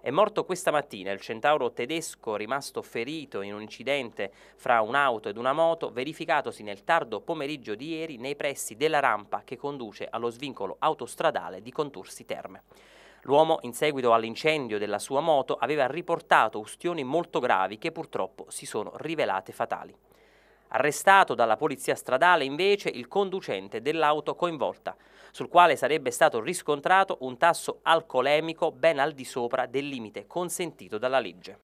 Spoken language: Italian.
È morto questa mattina il centauro tedesco rimasto ferito in un incidente fra un'auto ed una moto verificatosi nel tardo pomeriggio di ieri nei pressi della rampa che conduce allo svincolo autostradale di Contursi Terme. L'uomo, in seguito all'incendio della sua moto, aveva riportato ustioni molto gravi che purtroppo si sono rivelate fatali. Arrestato dalla polizia stradale invece il conducente dell'auto coinvolta, sul quale sarebbe stato riscontrato un tasso alcolemico ben al di sopra del limite consentito dalla legge.